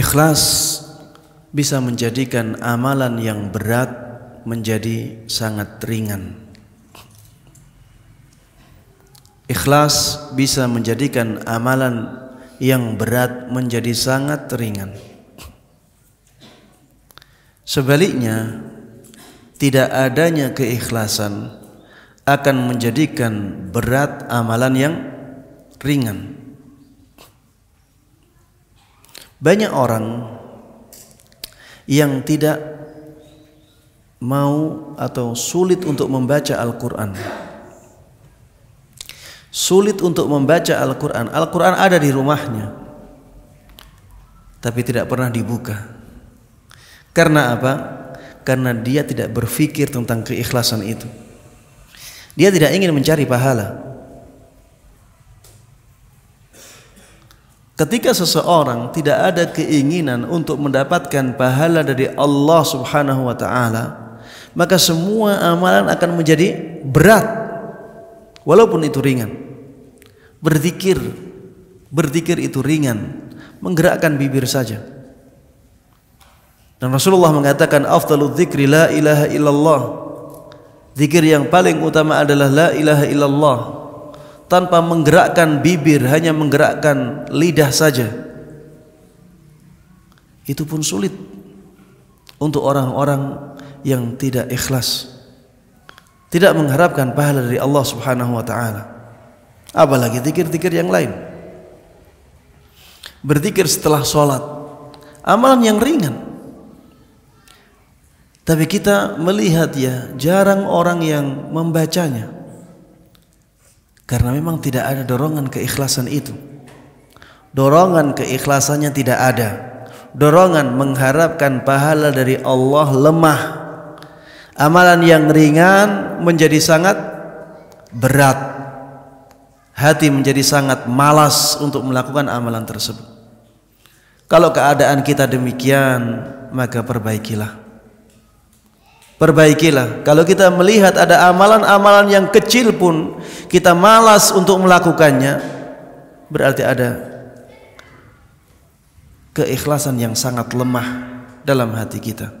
Ikhlas bisa menjadikan amalan yang berat menjadi sangat ringan. Ikhlas bisa menjadikan amalan yang berat menjadi sangat ringan. Sebaliknya, tidak adanya keikhlasan akan menjadikan berat amalan yang ringan. Banyak orang yang tidak mau atau sulit untuk membaca Al-Quran. Sulit untuk membaca Al-Quran. Al-Quran ada di rumahnya, tapi tidak pernah dibuka. Karena apa? Karena dia tidak berpikir tentang keikhlasan itu. Dia tidak ingin mencari pahala. Ketika seseorang tidak ada keinginan untuk mendapatkan pahala dari Allah Subhanahu wa taala, maka semua amalan akan menjadi berat walaupun itu ringan. Berzikir, berzikir itu ringan, menggerakkan bibir saja. Dan Rasulullah mengatakan afdalu dzikri la ilaha illallah. Zikir yang paling utama adalah la ilaha illallah tanpa menggerakkan bibir, hanya menggerakkan lidah saja. Itu pun sulit untuk orang-orang yang tidak ikhlas. Tidak mengharapkan pahala dari Allah Subhanahu wa taala. Apalagi zikir-zikir yang lain. Berzikir setelah sholat Amalan yang ringan Tapi kita melihat ya Jarang orang yang membacanya karena memang tidak ada dorongan keikhlasan itu. Dorongan keikhlasannya tidak ada. Dorongan mengharapkan pahala dari Allah lemah. Amalan yang ringan menjadi sangat berat. Hati menjadi sangat malas untuk melakukan amalan tersebut. Kalau keadaan kita demikian, maka perbaikilah perbaikilah. Kalau kita melihat ada amalan-amalan yang kecil pun kita malas untuk melakukannya berarti ada keikhlasan yang sangat lemah dalam hati kita.